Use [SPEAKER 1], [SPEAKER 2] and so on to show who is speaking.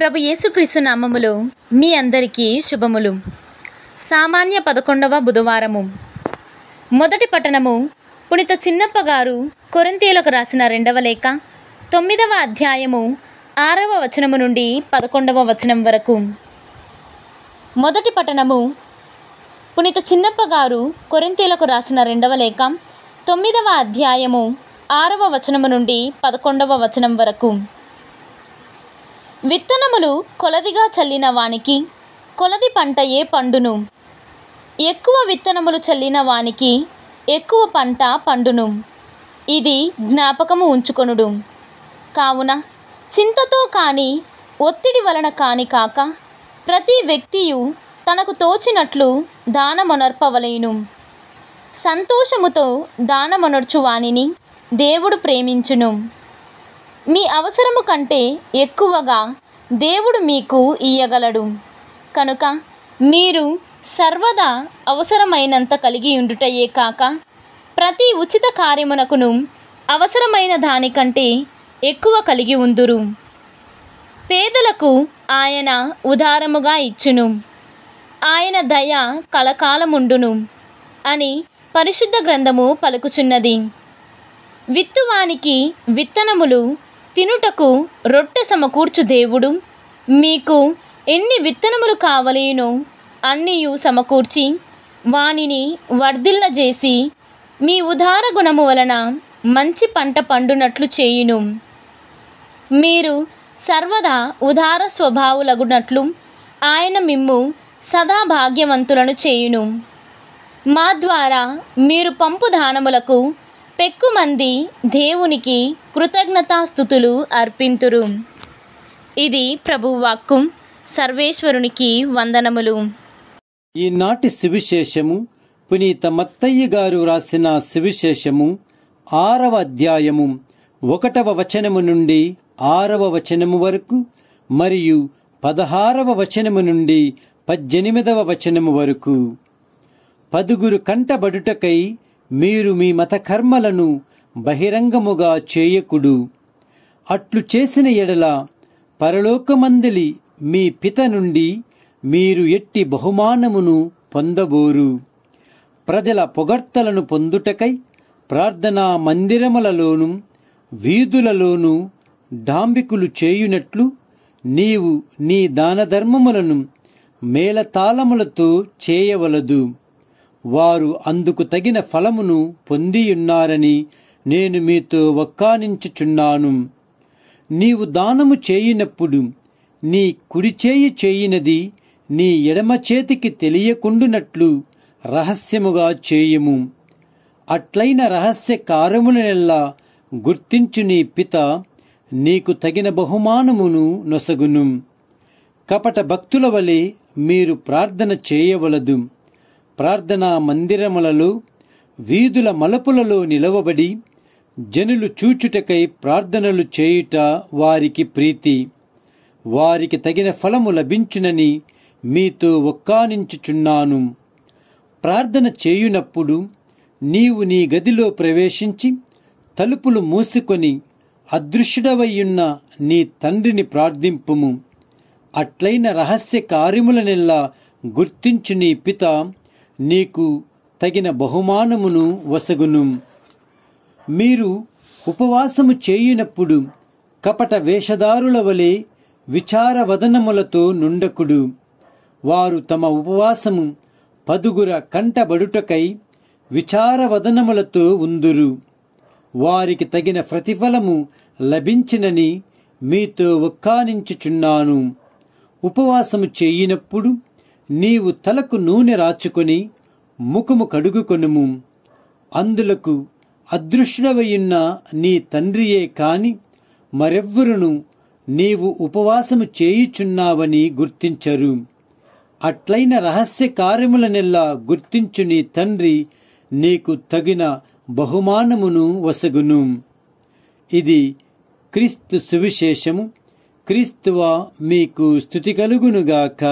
[SPEAKER 1] ప్రభు యేసుక్రీస్తు నామములు మీ అందరికీ శుభములు సామాన్య పదకొండవ బుధవారము మొదటి పట్టణము పుణిత చిన్నప్ప గారు కొరంతీయులకు రాసిన రెండవ లేఖ తొమ్మిదవ అధ్యాయము ఆరవ వచనము నుండి పదకొండవ వచనం వరకు మొదటి పట్టణము పుణిత చిన్నప్ప గారు కొరింతీలకు రాసిన రెండవ లేఖ తొమ్మిదవ అధ్యాయము ఆరవ వచనము నుండి పదకొండవ వచనం వరకు విత్తనములు కొలదిగా చల్లిన వానికి కొలది పంటయే పండును ఎక్కువ విత్తనములు చల్లిన వానికి ఎక్కువ పంట పండును ఇది జ్ఞాపకము ఉంచుకొనుడు కావున చింతతో కానీ ఒత్తిడి వలన కాని కాక ప్రతి వ్యక్తియు తనకు తోచినట్లు దానమొనర్పవలేను సంతోషముతో దానమొనర్చు వానిని దేవుడు ప్రేమించును మీ అవసరము కంటే ఎక్కువగా దేవుడు మీకు ఇయ్యగలడు కనుక మీరు సర్వదా అవసరమైనంత కలిగి ఉండుటయే కాక ప్రతి ఉచిత కార్యమునకును అవసరమైన దానికంటే ఎక్కువ కలిగి ఉందురు పేదలకు ఆయన ఉదారముగా ఇచ్చును ఆయన దయ కలకాలముండును అని పరిశుద్ధ గ్రంథము పలుకుచున్నది విత్తువానికి విత్తనములు తినుటకు రొట్టె సమకూర్చు దేవుడు మీకు ఎన్ని విత్తనములు కావలేనో అన్నీయు సమకూర్చి వానిని వర్ధిల్లజేసి మీ ఉదార గుణము వలన మంచి పంట పండునట్లు చేయును మీరు సర్వదా ఉదార స్వభావులగునట్లు ఆయన మిమ్ము సదా భాగ్యవంతులను చేయును మా ద్వారా మీరు పంపు దానములకు పెక్కుమంది దేవునికి కృతజ్ఞతాస్థుతులు అర్పింతురు ఇది ప్రభువాక్కు సర్వేశ్వరునికి వందనములు
[SPEAKER 2] ఈనాటి శివిశేషము పునీత మత్తయ్య గారు రాసిన సువిశేషము ఆరవ అధ్యాయము ఒకటవ వచనము నుండి ఆరవ వచనము వరకు మరియు పదహారవ వచనము నుండి పద్దెనిమిదవ వచనము వరకు పదుగురు కంటబడుటకై మీరు మీ మత కర్మలను బహిరంగముగా చేయకుడు అట్లు చేసిన ఎడల పరలోకమందలి మీ పిత నుండి మీరు ఎట్టి బహుమానమును పొందబోరు ప్రజల పొగడ్తలను పొందుటకై ప్రార్థనా మందిరములలోనూ వీధులలోనూ డాంబికులు చేయునట్లు నీవు నీ దానధర్మములను మేళతాళములతో చేయవలదు వారు అందుకు తగిన ఫలమును పొందియున్నారని నేను మీతో వక్కానించుచున్నాను నీవు దానము చేయినప్పుడు నీ కుడి చేయి చేయినది నీ ఎడమ చేతికి తెలియకుండునట్లు రహస్యముగా చేయుము అట్లైన రహస్య కారములనెల్లా గుర్తించు నీ పిత నీకు తగిన బహుమానమును నొసగును కపట భక్తుల వలె మీరు ప్రార్థన చేయవలదు ప్రార్థనా మందిరములలో వీధుల మలుపులలో నిలవబడి జనులు చూచుటకై ప్రార్థనలు చేయుట వారికి ప్రీతి వారికి తగిన ఫలము లభించునని మీతో ఒక్కానించుచున్నాను ప్రార్థన చేయునప్పుడు నీవు నీ గదిలో ప్రవేశించి తలుపులు మూసుకొని అదృశ్యుడవయ్యున్న నీ తండ్రిని ప్రార్థింపుము అట్లైన రహస్య కార్యములనెల్లా గుర్తించు నీ పిత నీకు తగిన బహుమానమును వసగును మీరు ఉపవాసము చేయునప్పుడు కపట వేషధారుల వలె విచారవదనములతో నుండకుడు వారు తమ ఉపవాసము పదుగుర కంటబడుటకై విచారవదనములతో ఉందురు వారికి తగిన ప్రతిఫలము లభించినని మీతో ఒక్కానించుచున్నాను ఉపవాసము చేయినప్పుడు నీవు తలకు నూనె రాచుకొని ముఖము కడుగుకొనుము అందులకు అదృష్టవయున్న నీ తండ్రియే కాని మరెవ్వరును నీవు ఉపవాసము చేయుచున్నావని గుర్తించరు అట్లైన రహస్య కార్యములనెల్లా గుర్తించు నీ తండ్రి నీకు తగిన బహుమానమును వసగును ఇది క్రీస్తు సువిశేషము క్రీస్తువా మీకు స్థుతి కలుగునుగాక